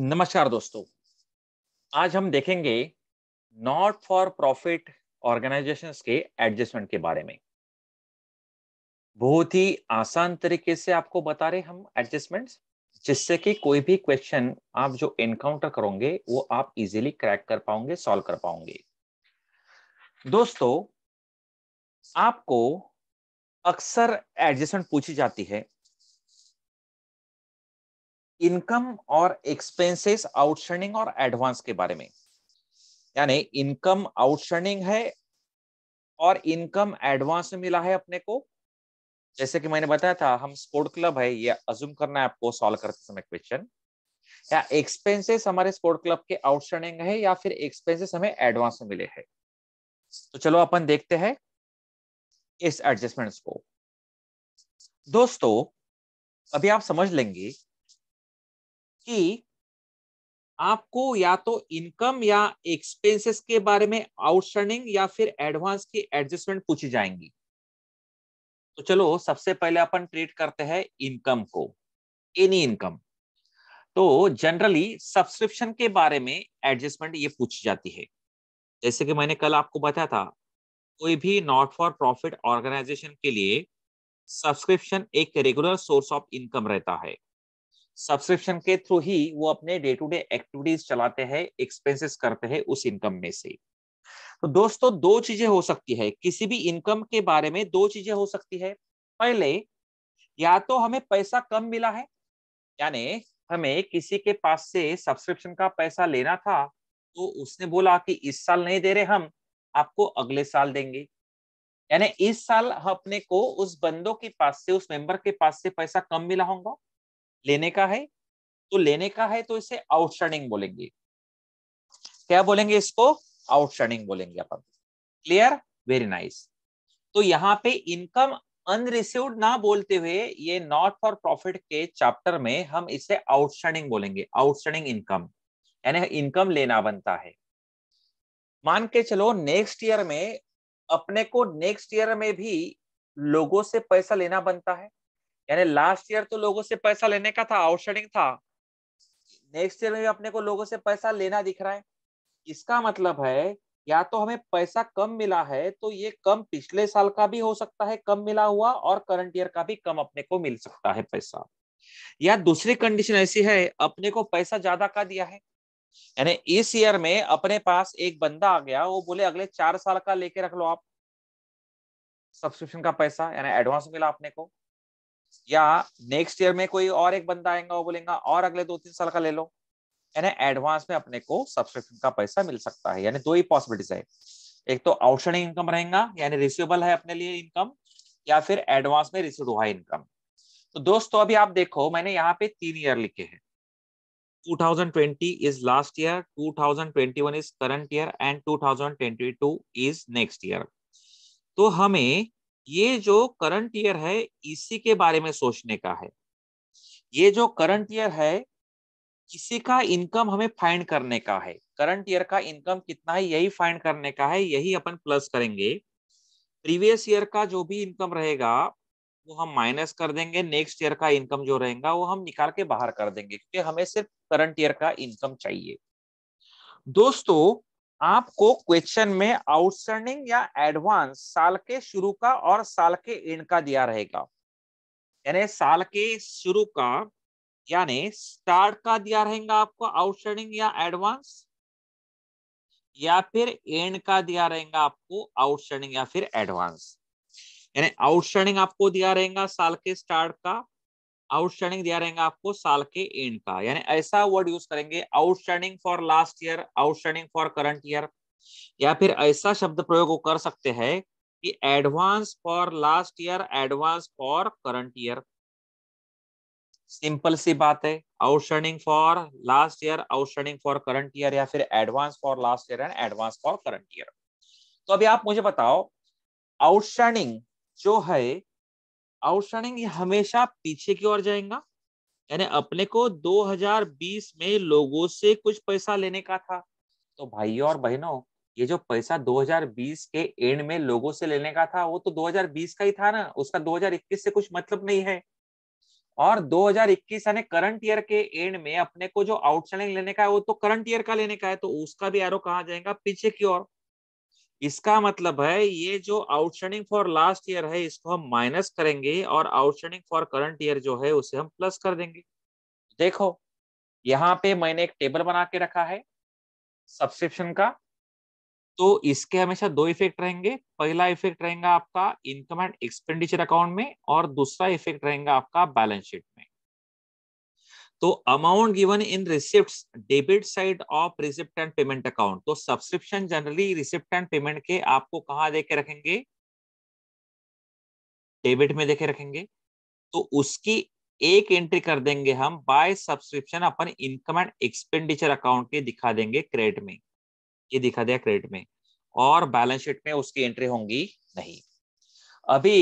नमस्कार दोस्तों आज हम देखेंगे नॉट फॉर प्रॉफिट ऑर्गेनाइजेशंस के एडजस्टमेंट के बारे में बहुत ही आसान तरीके से आपको बता रहे हम एडजस्टमेंट्स जिससे कि कोई भी क्वेश्चन आप जो एनकाउंटर करोगे वो आप इजीली क्रैक कर पाओगे सॉल्व कर पाओगे दोस्तों आपको अक्सर एडजस्टमेंट पूछी जाती है इनकम और एक्सपेंसेस आउटस्टैंडिंग और एडवांस के बारे में यानी इनकम आउटस्टैंडिंग है और इनकम एडवांस में मिला है अपने को जैसे कि मैंने बताया था हम स्पोर्ट क्लब है ये अजूम करना है आपको सॉल्व करते समय क्वेश्चन या एक्सपेंसेस हमारे स्पोर्ट क्लब के आउटस्टैंडिंग है या फिर एक्सपेंसेस हमें एडवांस में मिले हैं तो चलो अपन देखते हैं इस एडजस्टमेंट्स को दोस्तों अभी आप समझ लेंगे कि आपको या तो इनकम या एक्सपेंसेस के बारे में आउटस्टैंडिंग या फिर एडवांस की एडजस्टमेंट पूछी जाएंगी तो चलो सबसे पहले अपन ट्रीट करते हैं इनकम को एनी इनकम तो जनरली सब्सक्रिप्शन के बारे में एडजस्टमेंट ये पूछी जाती है जैसे कि मैंने कल आपको बताया था कोई भी नॉट फॉर प्रॉफिट ऑर्गेनाइजेशन के लिए सब्सक्रिप्शन एक रेगुलर सोर्स ऑफ इनकम रहता है सब्सक्रिप्शन के थ्रू ही वो अपने डे टू डे एक्टिविटीज चलाते हैं एक्सपेंसेस करते हैं उस इनकम में से तो दोस्तों दो चीजें हो सकती है किसी भी इनकम के बारे में दो चीजें हो सकती है पहले या तो हमें पैसा कम मिला है यानी हमें किसी के पास से सब्सक्रिप्शन का पैसा लेना था तो उसने बोला कि इस साल नहीं दे रहे हम आपको अगले साल देंगे यानी इस साल अपने को उस बंदों के पास से उस मेंबर के पास से पैसा कम मिला होगा लेने का है तो लेने का है तो इसे आउटस्टैंडिंग बोलेंगे क्या बोलेंगे इसको आउटस्टैंडिंग बोलेंगे अपन क्लियर वेरी नाइस तो यहाँ पे इनकम अनरिसीव्ड ना बोलते हुए ये नॉट फॉर प्रॉफिट के चैप्टर में हम इसे आउटस्टैंडिंग बोलेंगे आउटस्टैंडिंग इनकम यानी इनकम लेना बनता है मान के चलो नेक्स्ट ईयर में अपने को नेक्स्ट ईयर में भी लोगों से पैसा लेना बनता है यानी लास्ट ईयर तो लोगों से पैसा लेने का था आउटस्टैंडिंग था नेक्स्ट ईयर में भी अपने को लोगों से पैसा लेना दिख रहा है इसका मतलब है या तो हमें पैसा कम मिला है तो ये कम पिछले साल का भी हो सकता है कम मिला हुआ और करंट ईयर का भी कम अपने को मिल सकता है पैसा या दूसरी कंडीशन ऐसी है अपने को पैसा ज्यादा का दिया है यानी इस ईयर में अपने पास एक बंदा आ गया वो बोले अगले चार साल का लेके रख लो आप सब्सक्रिप्शन का पैसा यानी एडवांस मिला अपने को या नेक्स्ट ईयर में कोई और एक बंदा आएगा वो बोलेगा और अगले दो तीन साल का ले लो यानी एडवांस में अपने को सब्सक्रिप्शन का पैसा मिल सकता है यानी दो ही पॉसिबिलिटीज है एक तो आउटस्टैंडिंग इनकम रहेगा यानी रिसीवेबल है अपने लिए इनकम या फिर एडवांस में रिसीव हुआ इनकम तो दोस्तों अभी आप देखो मैंने यहाँ पे तीन ईयर लिखे हैं 2020 is last year 2021 is current year and 2022 is next year तो हमें ये जो करंट ईयर है इसी के बारे में सोचने का है ये जो करंट ईयर है किसी का इनकम हमें फाइंड करने का है करंट ईयर का इनकम कितना है यही फाइंड करने का है यही अपन प्लस करेंगे प्रीवियस ईयर का जो भी इनकम रहेगा वो हम माइनस कर देंगे नेक्स्ट ईयर का इनकम जो रहेगा वो हम निकाल के बाहर कर देंगे क्योंकि हमें सिर्फ करंट ईयर का इनकम चाहिए दोस्तों आपको क्वेश्चन में आउटस्टैंडिंग या एडवांस साल के शुरू का और साल के एंड का दिया रहेगा यानी साल के शुरू का यानी स्टार्ट का दिया रहेगा आपको आउटस्टैंडिंग या एडवांस या फिर एंड का दिया रहेगा आपको आउटस्टैंडिंग या फिर एडवांस यानी आउटस्टैंडिंग आपको दिया रहेगा साल के स्टार्ट का आउटस्टैंडिंग दिया रहेगा आपको साल के एंड का यानी ऐसा वर्ड यूज करेंगे outstanding for last year outstanding for current year या फिर ऐसा शब्द प्रयोग कर सकते हैं कि advance for last year advance for current year simple सी बात है outstanding for last year outstanding for current year या फिर advance for last year and advance for current year तो अभी आप मुझे बताओ आउटस्टैंडिंग जो है आउटस्टैंडिंग हमेशा पीछे की ओर जाएगा यानी अपने को 2020 में लोगों से कुछ पैसा लेने का था तो भाइयों और बहनों ये जो पैसा 2020 के एंड में लोगों से लेने का था वो तो 2020 का ही था ना उसका 2021 से कुछ मतलब नहीं है और 2021 यानी करंट ईयर के एंड में अपने को जो आउटस्टैंडिंग लेने का है वो तो करंट ईयर का लेने का है तो उसका भी एरो कहा जाएगा पीछे की ओर इसका मतलब है ये जो आउटस्टैंडिंग फॉर लास्ट ईयर है इसको हम माइनस करेंगे और आउटस्टैंडिंग फॉर करंट ईयर जो है उसे हम प्लस कर देंगे देखो यहाँ पे मैंने एक टेबल बना के रखा है सब्सक्रिप्शन का तो इसके हमेशा दो इफेक्ट रहेंगे पहला इफेक्ट रहेगा आपका इनकम एंड एक्सपेंडिचर अकाउंट में और दूसरा इफेक्ट रहेगा आपका बैलेंस शीट में तो amount given in receipt debit side of receipt and payment account तो subscription generally receipt and payment के आपको कहा देके रखेंगे डेबिट में देखे रखेंगे तो उसकी एक एंट्री कर देंगे हम बाय सब्सक्रिप्शन अपन इनकम एंड एक्सपेंडिचर अकाउंट के दिखा देंगे क्रेडिट में ये दिखा दिया क्रेडिट में और बैलेंस शीट में उसकी एंट्री होंगी नहीं अभी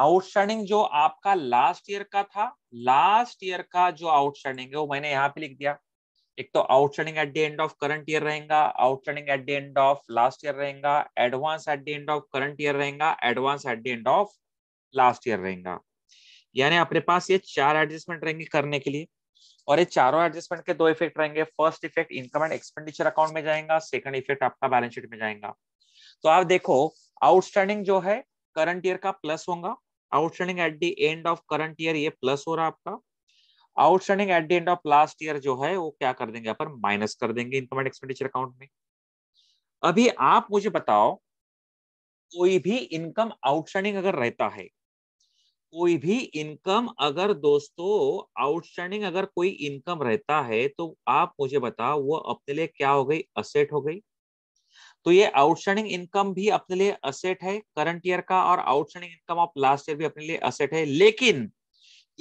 आउटस्टैंडिंग जो आपका लास्ट ईयर का था लास्ट ईयर का जो आउटस्टैंडिंग है वो मैंने यहाँ पे लिख दिया एक तो outstanding at the end of current year रहेगा outstanding at the end of last year रहेगा advance at the end of current year रहेगा advance at the end of last year रहेगा यानी अपने पास ये चार एडजस्टमेंट रहेंगे करने के लिए और ये चारों एडजस्टमेंट के दो इफेक्ट रहेंगे first effect income and expenditure account में जाएगा सेकंड इफेक्ट आपका बैलेंस शीट में जाएगा तो आप देखो आउटस्टैंडिंग जो है करंट ईयर का प्लस होगा outstanding at the end of current year ये प्लस हो रहा है आपका outstanding at the end of last year जो है वो क्या कर देंगे अपन माइनस कर देंगे इनकम एंड एक्सपेंडिचर अकाउंट में अभी आप मुझे बताओ कोई भी इनकम आउटस्टैंडिंग अगर रहता है कोई भी इनकम अगर दोस्तों आउटस्टैंडिंग अगर कोई इनकम रहता है तो आप मुझे बताओ वो अपने लिए क्या हो गई असेट हो गई तो ये आउटस्टैंडिंग इनकम भी अपने लिए असेट है करंट ईयर का और outstanding income of last year भी अपने लिए असेट है लेकिन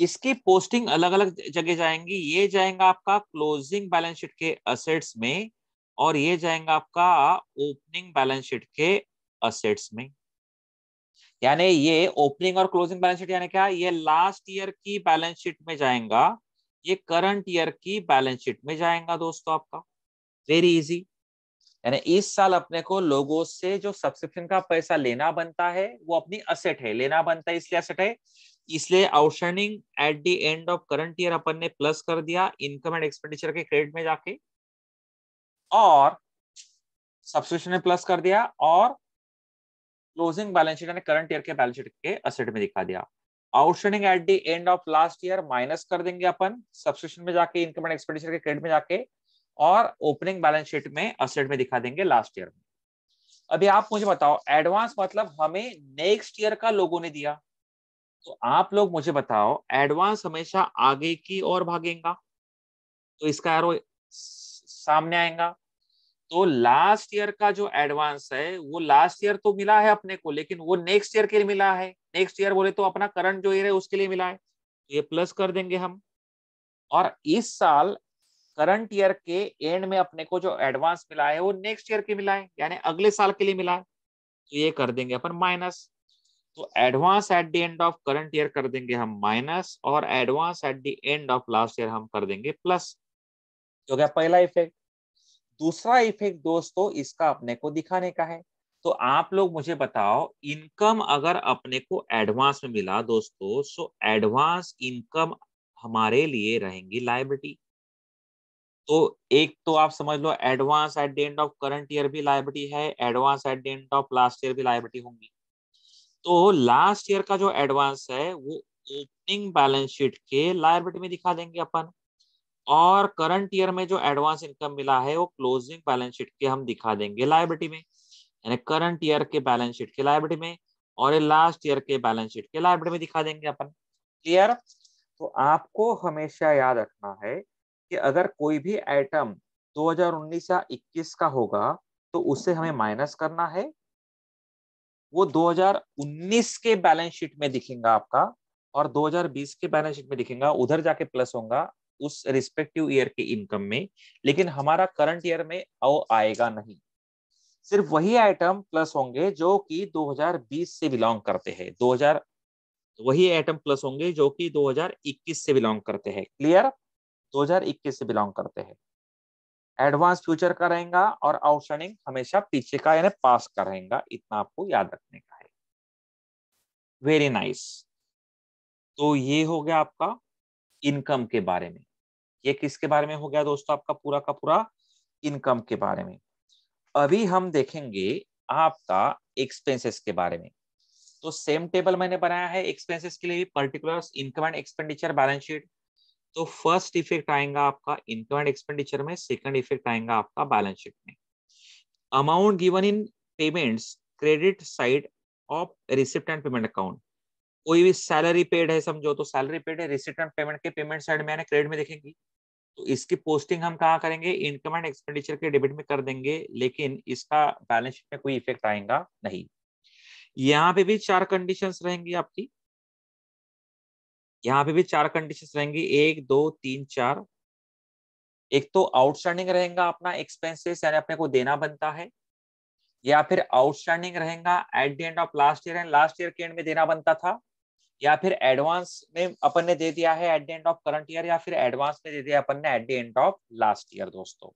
इसकी पोस्टिंग अलग अलग जगह जाएंगी ये जाएगा आपका क्लोजिंग बैलेंस शीट के असेट्स में और ये जाएगा आपका ओपनिंग बैलेंस शीट के असेट्स में यानी ये ओपनिंग और क्लोजिंग बैलेंस शीट यानी क्या ये लास्ट ईयर की बैलेंस शीट में जाएगा ये करंट ईयर की बैलेंस शीट में जाएगा दोस्तों आपका वेरी इजी यानी इस साल अपने को लोगों से जो सब्सक्रिप्शन का पैसा लेना बनता है वो अपनी असेट है लेना बनता है इसलिए असेट है इसलिए outstanding at the end of current year अपन ने प्लस कर दिया इनकम एंड एक्सपेंडिचर के क्रेडिट में जाके और सब्सक्रिप्शन में प्लस कर दिया और क्लोजिंग बैलेंस शीट यानी करंट ईयर के बैलेंस शीट के असेट में दिखा दिया outstanding at the end of last year minus कर देंगे अपन सब्सक्रिप्शन में जाके इनकम एंड एक्सपेंडिचर के क्रेडिट में जाके और ओपनिंग बैलेंस शीट में असेट में दिखा देंगे लास्ट ईयर में अभी आप मुझे बताओ एडवांस मतलब हमें नेक्स्ट ईयर का लोगों ने दिया तो आप लोग मुझे बताओ एडवांस हमेशा आगे की ओर भागेगा तो इसका एरो सामने आएगा तो लास्ट ईयर का जो एडवांस है वो लास्ट ईयर तो मिला है अपने को लेकिन वो नेक्स्ट ईयर के लिए मिला है नेक्स्ट ईयर बोले तो अपना करंट जो ईयर है उसके लिए मिला है तो ये प्लस कर देंगे हम और इस साल करंट ईयर के एंड में अपने को जो एडवांस मिला है वो नेक्स्ट ईयर के मिला है यानी अगले साल के लिए मिला है तो ये कर देंगे अपन माइनस तो advance at the end of current year कर देंगे हम माइनस और advance at the end of last year हम कर देंगे प्लस तो क्या पहला इफेक्ट दूसरा इफेक्ट दोस्तों इसका अपने को दिखाने का है तो आप लोग मुझे बताओ इनकम अगर अपने को एडवांस में मिला दोस्तों सो एडवांस इनकम हमारे लिए रहेंगी लाइबिलिटी तो एक तो आप समझ लो advance at the end of current year भी लाइबिलिटी है advance at the end of last year भी लाइबिलिटी होंगी तो लास्ट ईयर का जो एडवांस है वो ओपनिंग बैलेंस शीट के लाइबिलिटी में दिखा देंगे अपन और करंट ईयर में जो एडवांस इनकम मिला है वो क्लोजिंग बैलेंस शीट के हम दिखा देंगे लाइबिलिटी में यानी करंट ईयर के बैलेंस शीट के लाइबिलिटी में और लास्ट ईयर के बैलेंस शीट के लाइबिलिटी में दिखा देंगे अपन क्लियर तो आपको हमेशा याद रखना है कि अगर कोई भी आइटम 2019 या 21 का होगा तो उसे हमें माइनस करना है वो 2019 के बैलेंस शीट में दिखेगा आपका और 2020 के बैलेंस शीट में दिखेगा उधर जाके प्लस होगा उस रिस्पेक्टिव ईयर के इनकम में लेकिन हमारा करंट ईयर में आओ आएगा नहीं सिर्फ वही आइटम प्लस होंगे जो कि 2020 से बिलोंग करते हैं 2000 वही आइटम प्लस होंगे जो कि 2021 से बिलोंग करते हैं क्लियर 2021 से बिलोंग करते हैं एडवांस फ्यूचर का रहेगा और आउटस्टैंडिंग हमेशा पीछे का यानी पास का रहेगा इतना आपको याद रखने का है वेरी नाइस nice. तो ये हो गया आपका इनकम के बारे में ये किसके बारे में हो गया दोस्तों आपका पूरा का पूरा इनकम के बारे में अभी हम देखेंगे आपका एक्सपेंसेस के बारे में तो सेम टेबल मैंने बनाया है एक्सपेंसेस के लिए भी particular income and expenditure balance sheet तो फर्स्ट इफेक्ट आएगा आपका इनकम एंड एक्सपेंडिचर में सेकंड इफेक्ट आएगा आपका बैलेंस शीट में amount given in payments credit side of receipt and payment account कोई भी सैलरी पेड है समझो तो सैलरी पेड है रिसिप्ट एंड पेमेंट के पेमेंट साइड में क्रेडिट में देखेंगी तो इसकी पोस्टिंग हम कहाँ करेंगे इनकम एंड एक्सपेंडिचर के डेबिट में कर देंगे लेकिन इसका बैलेंस शीट में कोई इफेक्ट आएगा नहीं यहाँ पे भी चार कंडीशंस रहेंगी आपकी यहाँ पे भी चार कंडीशन रहेंगी एक दो तीन चार एक तो आउटस्टैंडिंग रहेगा अपना एक्सपेंसेस यानी अपने को देना बनता है या फिर आउटस्टैंडिंग रहेगा at the end of last year and last year के एंड में देना बनता था या फिर एडवांस में अपन ने दे दिया है at the end of current year या फिर एडवांस में दे दिया अपन ने at the end of last year दोस्तों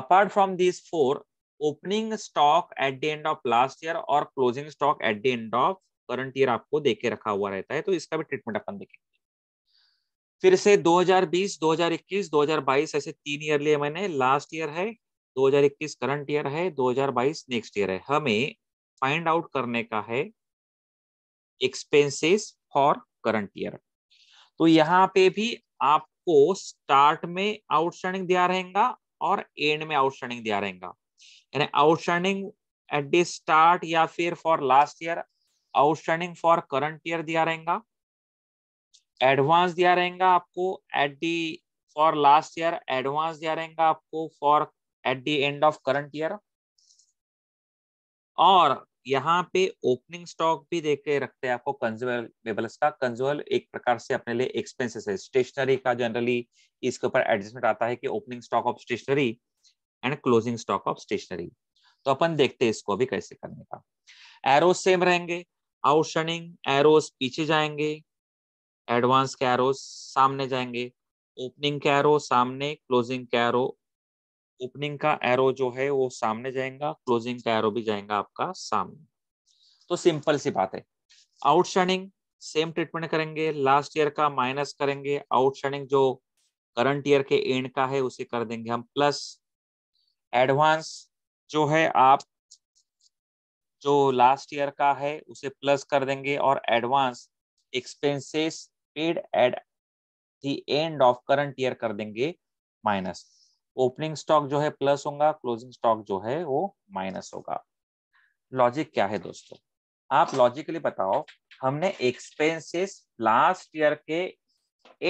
apart from this for opening stock at the end of last year और closing stock at the end of current year आपको देके रखा हुआ रहता है तो इसका भी ट्रीटमेंट अपन देखेंगे फिर से 2020, 2021, 2022 ऐसे तीन ईयर लिए मैंने लास्ट ईयर है 2021 करंट ईयर है 2022 नेक्स्ट ईयर है हमें फाइंड आउट करने का है एक्सपेंसेस फॉर करंट ईयर तो यहाँ पे भी आपको स्टार्ट में आउटस्टैंडिंग दिया रहेगा और एंड में आउटस्टैंडिंग दिया रहेगा यानी आउटस्टैंडिंग एट द स्टार्ट या फिर for last year outstanding for current year दिया रहेगा एडवांस दिया रहेगा आपको at the for last year advance दिया रहेगा आपको for at the end of current year और यहाँ पे ओपनिंग स्टॉक भी देख के रखते हैं आपको कंज्यूमेबल्स का कंज्यूमल एक प्रकार से अपने लिए एक्सपेंसेस है स्टेशनरी का जनरली इसके ऊपर एडजस्टमेंट आता है कि opening stock of stationery and closing stock of stationery तो अपन देखते हैं इसको भी कैसे करने का एरो सेम रहेंगे आउटशनिंग एरोस पीछे जाएंगे एडवांस के एरोस सामने जाएंगे ओपनिंग के एरो सामने क्लोजिंग के एरो ओपनिंग का एरो जो है वो सामने जाएगा क्लोजिंग का एरो भी जाएगा आपका सामने तो सिंपल सी बात है आउटशनिंग सेम ट्रीटमेंट करेंगे लास्ट ईयर का माइनस करेंगे आउटशनिंग जो करंट ईयर के एंड का है उसे कर देंगे हम प्लस एडवांस जो है आप जो लास्ट ईयर का है उसे प्लस कर देंगे और advance expenses paid at the end of current year कर देंगे माइनस ओपनिंग स्टॉक जो है प्लस होगा क्लोजिंग स्टॉक जो है वो माइनस होगा लॉजिक क्या है दोस्तों आप लॉजिकली बताओ हमने एक्सपेंसेस लास्ट ईयर के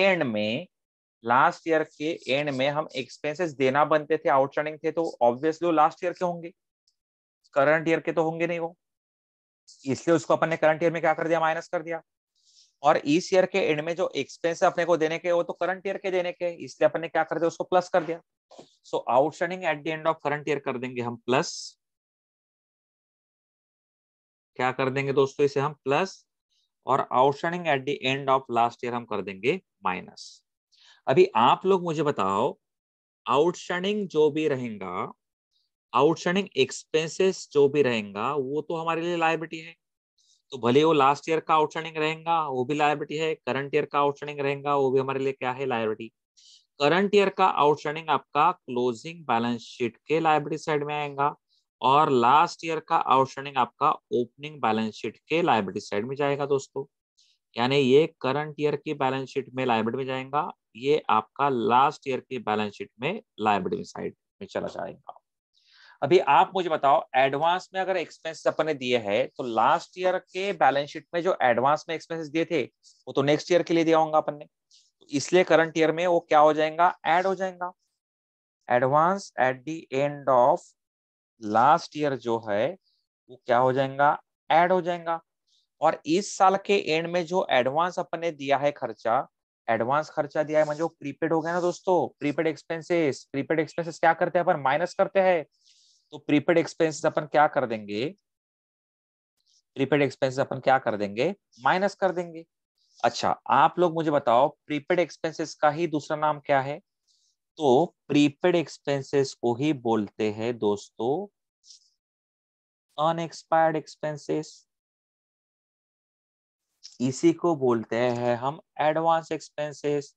एंड में लास्ट ईयर के एंड में हम एक्सपेंसेस देना बनते थे आउटस्टैंडिंग थे तो ऑब्वियसली लास्ट ईयर के होंगे करंट ईयर के तो होंगे नहीं वो इसलिए उसको अपन ने करंट ईयर में क्या कर दिया माइनस कर दिया और इस ईयर के एंड में जो एक्सपेंस अपने को देने के वो तो करंट ईयर के देने के इसलिए अपन ने क्या कर दिया उसको प्लस कर दिया so outstanding at the end of current year कर देंगे हम प्लस क्या कर देंगे दोस्तों इसे हम प्लस और outstanding at the end of last year हम कर देंगे माइनस अभी आप लोग मुझे बताओ आउटस्टैंडिंग जो भी रहेगा आउटस्टैंडिंग एक्सपेंसेस जो भी रहेगा वो तो हमारे लिए लाइबिलिटी है तो भले वो लास्ट ईयर का आउटस्टैंडिंग रहेगा वो भी लाइबिलिटी है करंट ईयर का आउटस्टैंडिंग रहेगा वो भी हमारे लिए क्या है लाइबिलिटी करंट ईयर का आउटस्टैंडिंग आपका क्लोजिंग बैलेंस शीट के लाइबिलिटी साइड में आएगा और लास्ट ईयर का आउटस्टैंडिंग आपका ओपनिंग बैलेंस शीट के लाइबिलिटी साइड में जाएगा दोस्तों यानी ये करंट ईयर की बैलेंस शीट में लाइबिलिटी में जाएगा ये आपका लास्ट ईयर की बैलेंस शीट में लाइबिलिटी साइड में चला जाएगा अभी आप मुझे बताओ एडवांस में अगर एक्सपेंसेस अपने दिए हैं तो लास्ट ईयर के बैलेंस शीट में जो एडवांस में एक्सपेंसेस दिए थे वो तो नेक्स्ट ईयर के लिए दिया होगा अपन ने तो इसलिए करंट ईयर में वो क्या हो जाएगा एड हो जाएगा advance at the end of last year जो है वो क्या हो जाएगा एड हो जाएगा और इस साल के एंड में जो एडवांस अपन ने दिया है खर्चा एडवांस खर्चा दिया है मतलब प्रीपेड हो गया ना दोस्तों प्रीपेड एक्सपेंसेस प्रीपेड एक्सपेंसेस क्या करते हैं अपन माइनस करते हैं तो प्रीपेड एक्सपेंसेस अपन क्या कर देंगे प्रीपेड एक्सपेंसेस अपन क्या कर देंगे माइनस कर देंगे अच्छा आप लोग मुझे बताओ प्रीपेड एक्सपेंसेस का ही दूसरा नाम क्या है तो प्रीपेड एक्सपेंसेस को ही बोलते हैं दोस्तों अनएक्सपायर्ड एक्सपेंसेस इसी को बोलते हैं हम एडवांस एक्सपेंसेस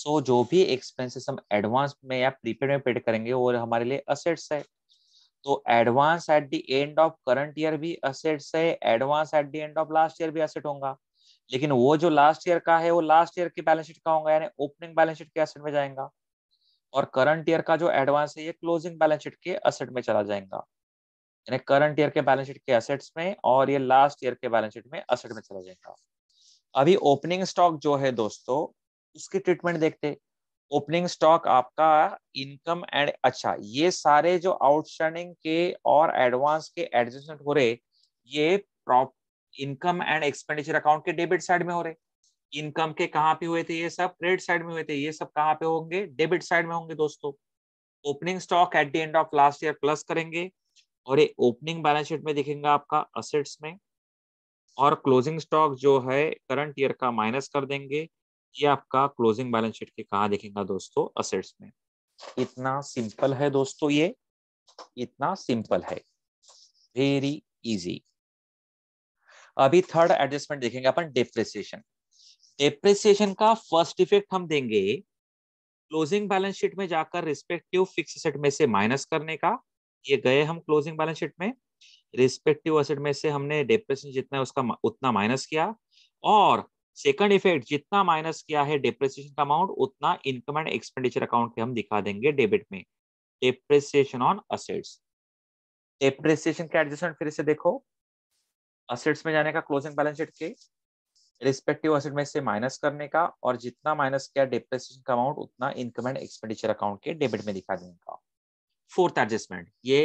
सो जो भी एक्सपेंसेस हम एडवांस में या प्रीपेड में पेड करेंगे वो हमारे लिए असेट्स है तो advance at the end of current year भी असेट से advance at the end of last year भी असेट होगा लेकिन वो जो लास्ट ईयर का है वो लास्ट ईयर की बैलेंस शीट का होगा यानी ओपनिंग बैलेंस शीट के असेट में जाएगा और करंट ईयर का जो एडवांस है ये क्लोजिंग बैलेंस शीट के असेट में चला जाएगा यानी करंट ईयर के बैलेंस शीट के असेट्स में और ये लास्ट ईयर के बैलेंस शीट में असेट में चला जाएगा अभी ओपनिंग स्टॉक जो है दोस्तों उसकी ट्रीटमेंट देखते हैं ओपनिंग स्टॉक आपका इनकम एंड अच्छा ये सारे जो आउटस्टैंडिंग के और एडवांस के एडजस्टमेंट हो रहे ये प्रॉप इनकम एंड एक्सपेंडिचर अकाउंट के डेबिट साइड में हो रहे इनकम के कहाँ पे हुए थे ये सब क्रेडिट साइड में हुए थे ये सब कहाँ पे होंगे डेबिट साइड में होंगे दोस्तों opening stock at the end of last year plus करेंगे और ये ओपनिंग बैलेंस शीट में दिखेंगे आपका असेट्स में और क्लोजिंग स्टॉक जो है करंट ईयर का माइनस कर देंगे ये आपका क्लोजिंग बैलेंस शीट के कहा देखेगा दोस्तों असेट्स में इतना सिंपल है दोस्तों ये इतना सिंपल है वेरी इजी अभी थर्ड एडजस्टमेंट देखेंगे अपन डेप्रिसिएशन डेप्रिसिएशन का फर्स्ट इफेक्ट हम देंगे क्लोजिंग बैलेंस शीट में जाकर रिस्पेक्टिव फिक्स असेट में से माइनस करने का ये गए हम क्लोजिंग बैलेंस शीट में रिस्पेक्टिव असेट में से हमने डेप्रेशन जितना है उसका उतना माइनस किया और सेकंड इफेक्ट जितना माइनस किया है डिप्रिसिएशन का अमाउंट उतना इनकम एंड एक्सपेंडिचर अकाउंट के हम दिखा देंगे डेबिट में डिप्रिसिएशन ऑन असेट्स डिप्रिसिएशन के एडजस्टमेंट फिर से देखो असेट्स में जाने का क्लोजिंग बैलेंस शीट के रिस्पेक्टिव असेट में से माइनस करने का और जितना माइनस किया डिप्रिसिएशन का अमाउंट उतना इनकम एंड एक्सपेंडिचर अकाउंट के डेबिट में दिखा देने का फोर्थ एडजस्टमेंट ये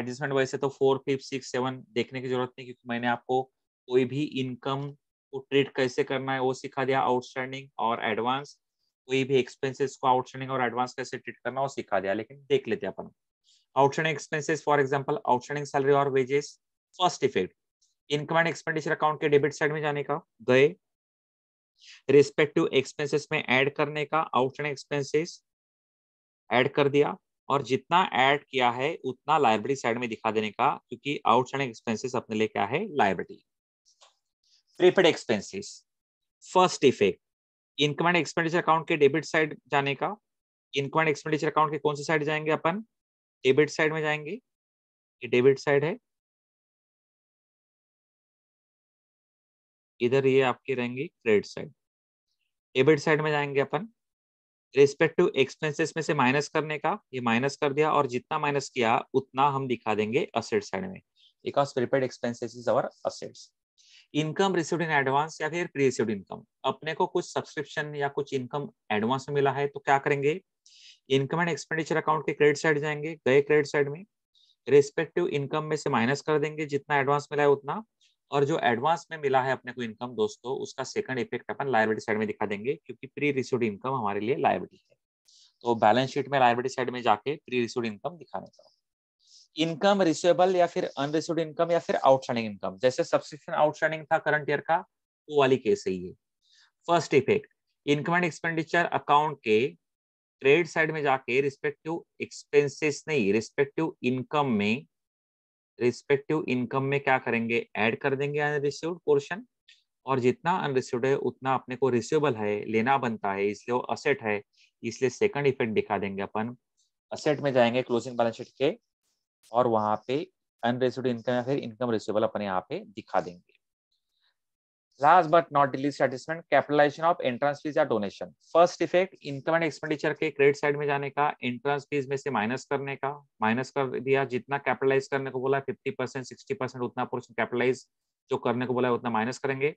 एडजस्टमेंट वैसे तो फोर फिफ्थ सिक्स सेवन देखने की जरूरत नहीं क्योंकि मैंने आपको कोई भी इनकम को ट्रीट कैसे करना है वो सिखा दिया आउटस्टैंडिंग और एडवांस कोई भी एक्सपेंसेस को आउटस्टैंडिंग और एडवांस कैसे ट्रीट करना वो सिखा दिया लेकिन देख लेते हैं अपन outstanding expenses for example outstanding salary और wages first effect income and expenditure account के डेबिट साइड में जाने का गए रिस्पेक्टिव एक्सपेंसेस में ऐड करने का आउटस्टैंडिंग एक्सपेंसेस ऐड कर दिया और जितना ऐड किया है उतना लाइब्रेरी साइड में दिखा देने का क्योंकि आउटस्टैंडिंग एक्सपेंसेस अपने लिए क्या है library prepaid expenses first effect income and expenditure account के डेबिट साइड जाने का इनकम एंड एक्सपेंडिचर अकाउंट के कौन से साइड जाएंगे अपन डेबिट साइड में जाएंगे ये डेबिट साइड है इधर ये आपके रहेंगे क्रेडिट साइड डेबिट साइड में जाएंगे अपन रिस्पेक्ट टू एक्सपेंसेस में से माइनस करने का ये माइनस कर दिया और जितना माइनस किया उतना हम दिखा देंगे असेट साइड में because prepaid expenses is our assets income received in advance या फिर प्री रिसीव्ड इनकम अपने को कुछ सब्सक्रिप्शन या कुछ इनकम एडवांस में मिला है तो क्या करेंगे इनकम एंड एक्सपेंडिचर अकाउंट के क्रेडिट साइड जाएंगे गए क्रेडिट साइड में रिस्पेक्टिव इनकम में से माइनस कर देंगे जितना एडवांस मिला है उतना और जो एडवांस में मिला है अपने को इनकम दोस्तों उसका सेकंड इफेक्ट अपन लाइबिलिटी साइड में दिखा देंगे क्योंकि प्री रिसीव्ड इनकम हमारे लिए लाइबिलिटी है तो बैलेंस शीट में लाइबिलिटी साइड में जाके प्री रिसीव्ड इनकम दिखाने का इनकम रिसीवेबल या फिर अनरिसीव इनकम या फिर आउटस्टैंडिंग इनकम जैसे सब्सक्रिप्शन आउटस्टैंडिंग था करंट ईयर का वो वाली केस है ये first effect income and expenditure account के ट्रेड साइड में जाके रिस्पेक्टिव एक्सपेंसेस नहीं रिस्पेक्टिव इनकम में रिस्पेक्टिव इनकम में क्या करेंगे ऐड कर देंगे अनरिसीव्ड पोर्शन और जितना अनरिसीव्ड है उतना अपने को रिसीवेबल है लेना बनता है इसलिए वो असेट है इसलिए सेकंड इफेक्ट दिखा देंगे अपन असेट में जाएंगे क्लोजिंग बैलेंस शीट के और वहां पे अनरेसिड इनकम या फिर इनकम रिसिबल अपने यहाँ पे दिखा देंगे लास्ट बट नॉट डिलीज सेटिस्मेंट कैपिटलाइजेशन ऑफ एंट्रेंस फीस या donation first effect income and expenditure के क्रेडिट साइड में जाने का एंट्रेंस फीस में से माइनस करने का माइनस कर दिया जितना कैपिटलाइज करने को बोला फिफ्टी परसेंट सिक्सटी परसेंट उतना पोर्शन कैपिटलाइज जो करने को बोला है उतना माइनस करेंगे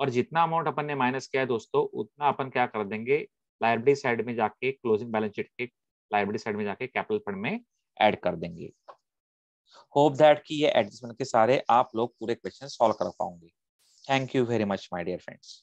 और जितना अमाउंट अपन ने माइनस किया है दोस्तों उतना अपन क्या कर देंगे लाइब्रेरी साइड में जाके क्लोजिंग बैलेंस शीट के लाइब्रेरी साइड में जाके कैपिटल फंड में एड कर देंगे होप दैट कि ये एडजस्टमेंट के सारे आप लोग पूरे क्वेश्चन सॉल्व कर पाऊंगे thank you very much my dear friends